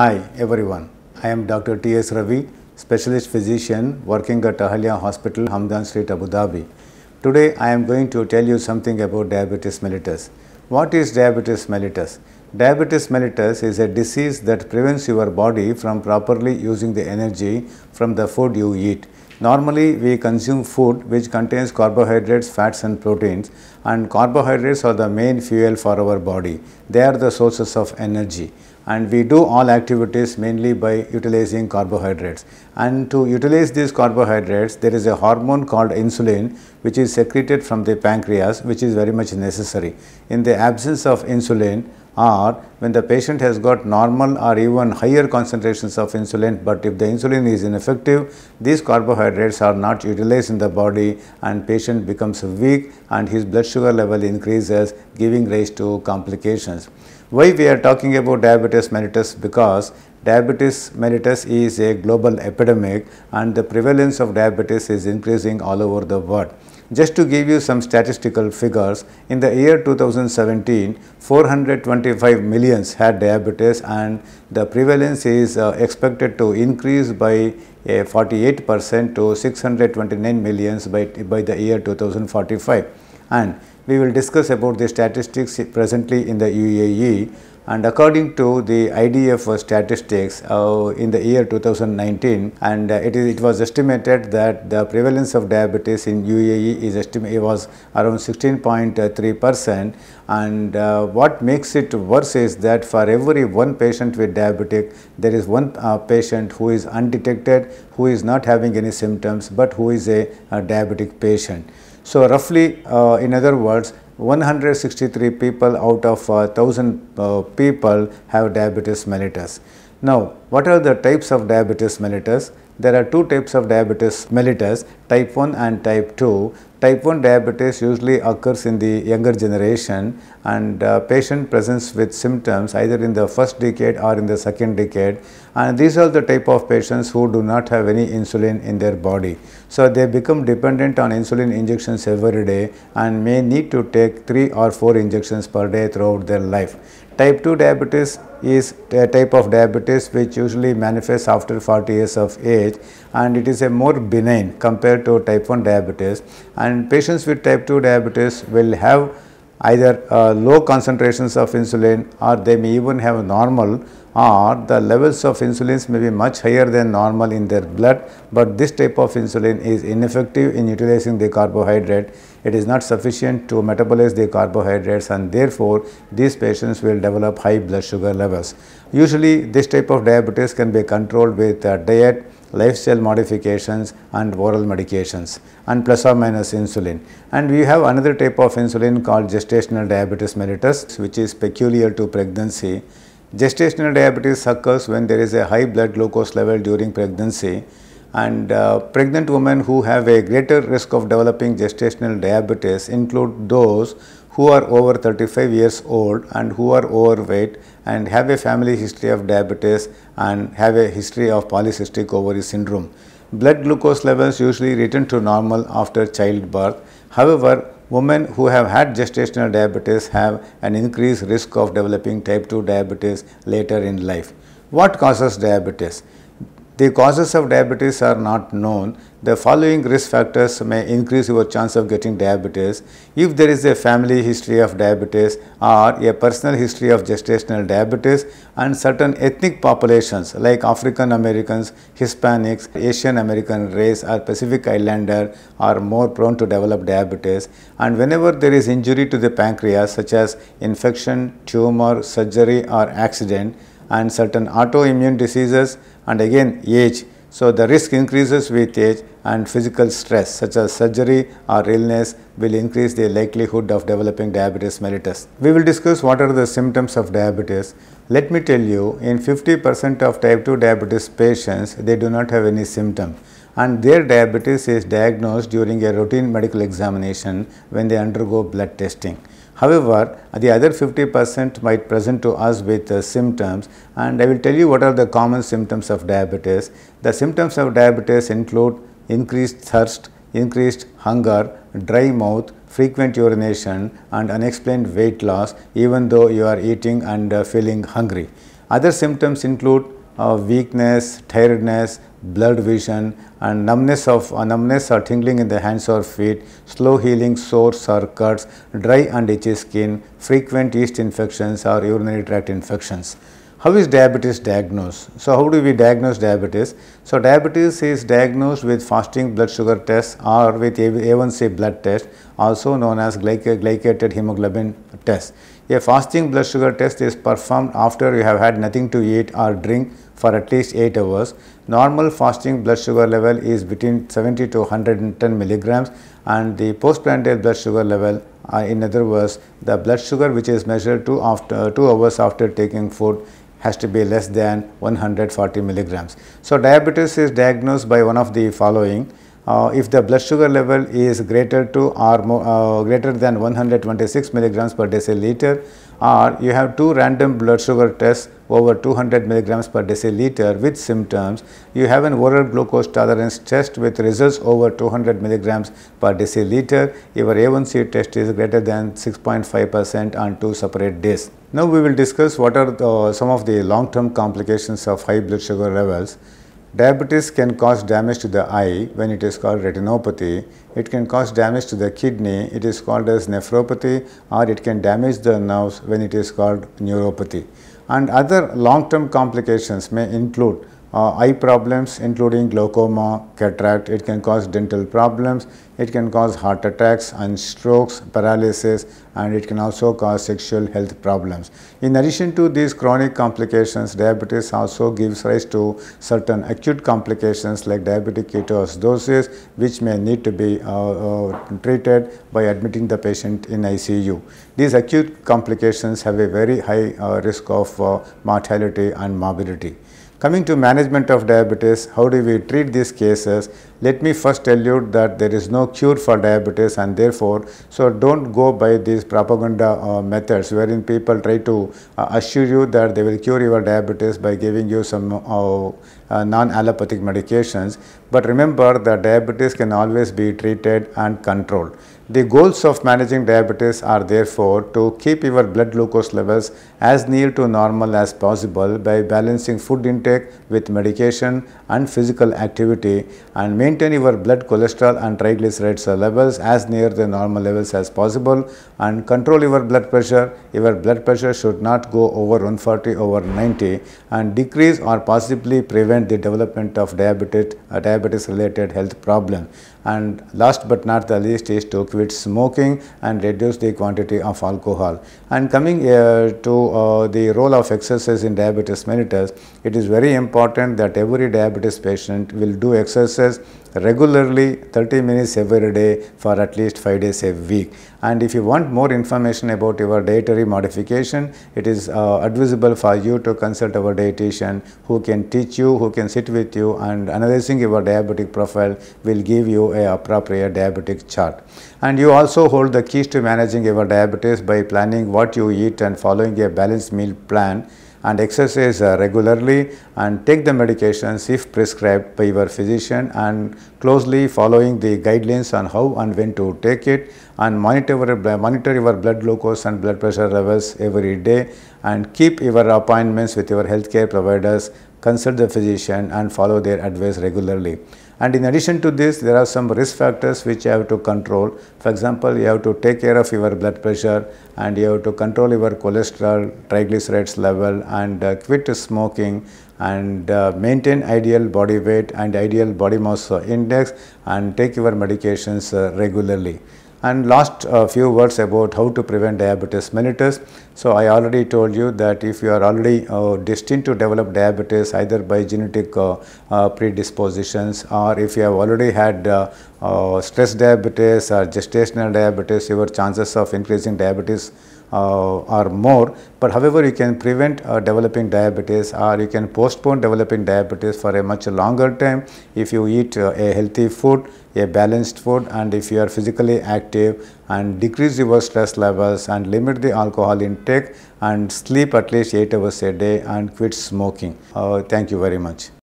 Hi everyone, I am Dr. T.S. Ravi, specialist physician working at Ahalya Hospital, Hamdan Street, Abu Dhabi. Today I am going to tell you something about diabetes mellitus. What is diabetes mellitus? Diabetes mellitus is a disease that prevents your body from properly using the energy from the food you eat. Normally, we consume food which contains carbohydrates, fats and proteins and carbohydrates are the main fuel for our body. They are the sources of energy and we do all activities mainly by utilizing carbohydrates. And to utilize these carbohydrates, there is a hormone called insulin which is secreted from the pancreas which is very much necessary. In the absence of insulin, or when the patient has got normal or even higher concentrations of insulin but if the insulin is ineffective these carbohydrates are not utilized in the body and patient becomes weak and his blood sugar level increases giving rise to complications. Why we are talking about diabetes mellitus because diabetes mellitus is a global epidemic and the prevalence of diabetes is increasing all over the world. Just to give you some statistical figures, in the year 2017, 425 millions had diabetes and the prevalence is uh, expected to increase by uh, 48 percent to 629 millions by, by the year 2045. And we will discuss about the statistics presently in the UAE and according to the IDF statistics uh, in the year 2019, and uh, it, is, it was estimated that the prevalence of diabetes in UAE is was around 16.3 percent. And uh, what makes it worse is that for every one patient with diabetic, there is one uh, patient who is undetected, who is not having any symptoms, but who is a, a diabetic patient. So roughly, uh, in other words, 163 people out of 1000 uh, uh, people have diabetes mellitus. Now, what are the types of diabetes mellitus? There are two types of diabetes mellitus, type 1 and type 2. Type 1 diabetes usually occurs in the younger generation and uh, patient presents with symptoms either in the first decade or in the second decade and these are the type of patients who do not have any insulin in their body. So they become dependent on insulin injections every day and may need to take 3 or 4 injections per day throughout their life. Type 2 diabetes is a type of diabetes which usually manifests after 40 years of age and it is a more benign compared to type 1 diabetes and patients with type 2 diabetes will have either uh, low concentrations of insulin or they may even have normal or the levels of insulin may be much higher than normal in their blood but this type of insulin is ineffective in utilizing the carbohydrate it is not sufficient to metabolize the carbohydrates and therefore these patients will develop high blood sugar levels usually this type of diabetes can be controlled with uh, diet lifestyle modifications and oral medications and plus or minus insulin. And we have another type of insulin called gestational diabetes mellitus which is peculiar to pregnancy. Gestational diabetes occurs when there is a high blood glucose level during pregnancy and uh, pregnant women who have a greater risk of developing gestational diabetes include those who are over 35 years old and who are overweight and have a family history of diabetes and have a history of polycystic ovary syndrome. Blood glucose levels usually return to normal after childbirth. However, women who have had gestational diabetes have an increased risk of developing type 2 diabetes later in life. What causes diabetes? the causes of diabetes are not known, the following risk factors may increase your chance of getting diabetes. If there is a family history of diabetes or a personal history of gestational diabetes and certain ethnic populations like African Americans, Hispanics, Asian American race or Pacific Islander are more prone to develop diabetes. And whenever there is injury to the pancreas such as infection, tumor, surgery or accident, and certain autoimmune diseases and again age. So, the risk increases with age and physical stress such as surgery or illness will increase the likelihood of developing diabetes mellitus. We will discuss what are the symptoms of diabetes. Let me tell you in 50 percent of type 2 diabetes patients they do not have any symptom and their diabetes is diagnosed during a routine medical examination when they undergo blood testing. However, the other 50 percent might present to us with uh, symptoms and I will tell you what are the common symptoms of diabetes. The symptoms of diabetes include increased thirst, increased hunger, dry mouth, frequent urination and unexplained weight loss even though you are eating and uh, feeling hungry. Other symptoms include uh, weakness, tiredness, blurred vision, and numbness of uh, numbness or tingling in the hands or feet, slow healing sores or cuts, dry and itchy skin, frequent yeast infections or urinary tract infections. How is diabetes diagnosed? So, how do we diagnose diabetes? So, diabetes is diagnosed with fasting blood sugar test or with A1C blood test, also known as glycated hemoglobin test. A fasting blood sugar test is performed after you have had nothing to eat or drink for at least 8 hours. Normal fasting blood sugar level is between 70 to 110 milligrams and the postprandial blood sugar level uh, in other words the blood sugar which is measured two, after, 2 hours after taking food has to be less than 140 milligrams. So diabetes is diagnosed by one of the following uh, if the blood sugar level is greater to or more, uh, greater than 126 milligrams per deciliter or you have two random blood sugar tests over 200 milligrams per deciliter with symptoms, you have an oral glucose tolerance test with results over 200 milligrams per deciliter, your A1C test is greater than 6.5 percent on two separate days. Now we will discuss what are the, some of the long-term complications of high blood sugar levels. Diabetes can cause damage to the eye when it is called retinopathy. It can cause damage to the kidney, it is called as nephropathy or it can damage the nerves when it is called neuropathy. And other long-term complications may include uh, eye problems including glaucoma, cataract, it can cause dental problems, it can cause heart attacks and strokes, paralysis and it can also cause sexual health problems. In addition to these chronic complications, diabetes also gives rise to certain acute complications like diabetic ketoacidosis which may need to be uh, uh, treated by admitting the patient in ICU. These acute complications have a very high uh, risk of uh, mortality and morbidity. Coming to management of diabetes, how do we treat these cases? let me first tell you that there is no cure for diabetes and therefore, so don't go by these propaganda uh, methods wherein people try to uh, assure you that they will cure your diabetes by giving you some uh, uh, non-allopathic medications. But remember that diabetes can always be treated and controlled. The goals of managing diabetes are therefore to keep your blood glucose levels as near to normal as possible by balancing food intake with medication and physical activity and maintain your blood cholesterol and triglycerides levels as near the normal levels as possible and control your blood pressure. Your blood pressure should not go over 140 over 90 and decrease or possibly prevent the development of diabetes, uh, diabetes related health problem. And last but not the least is to quit smoking and reduce the quantity of alcohol. And coming uh, to uh, the role of exercise in diabetes mellitus, it is very important that every diabetes patient will do exercise regularly 30 minutes every day for at least 5 days a week. And if you want more information about your dietary modification, it is uh, advisable for you to consult our dietitian who can teach you, who can sit with you and analyzing your diabetic profile will give you a appropriate diabetic chart. And you also hold the keys to managing your diabetes by planning what you eat and following a balanced meal plan and exercise uh, regularly and take the medications if prescribed by your physician and closely following the guidelines on how and when to take it and monitor, monitor your blood glucose and blood pressure levels every day and keep your appointments with your healthcare providers, consult the physician and follow their advice regularly. And in addition to this, there are some risk factors which you have to control. For example, you have to take care of your blood pressure and you have to control your cholesterol, triglycerides level and uh, quit smoking and uh, maintain ideal body weight and ideal body mass index and take your medications uh, regularly. And last uh, few words about how to prevent diabetes mellitus. So I already told you that if you are already uh, destined to develop diabetes either by genetic uh, uh, predispositions or if you have already had uh, uh, stress diabetes or gestational diabetes, your chances of increasing diabetes uh, are more. But however, you can prevent uh, developing diabetes or you can postpone developing diabetes for a much longer time if you eat uh, a healthy food, a balanced food and if you are physically active and decrease your stress levels and limit the alcohol intake and sleep at least 8 hours a day and quit smoking. Uh, thank you very much.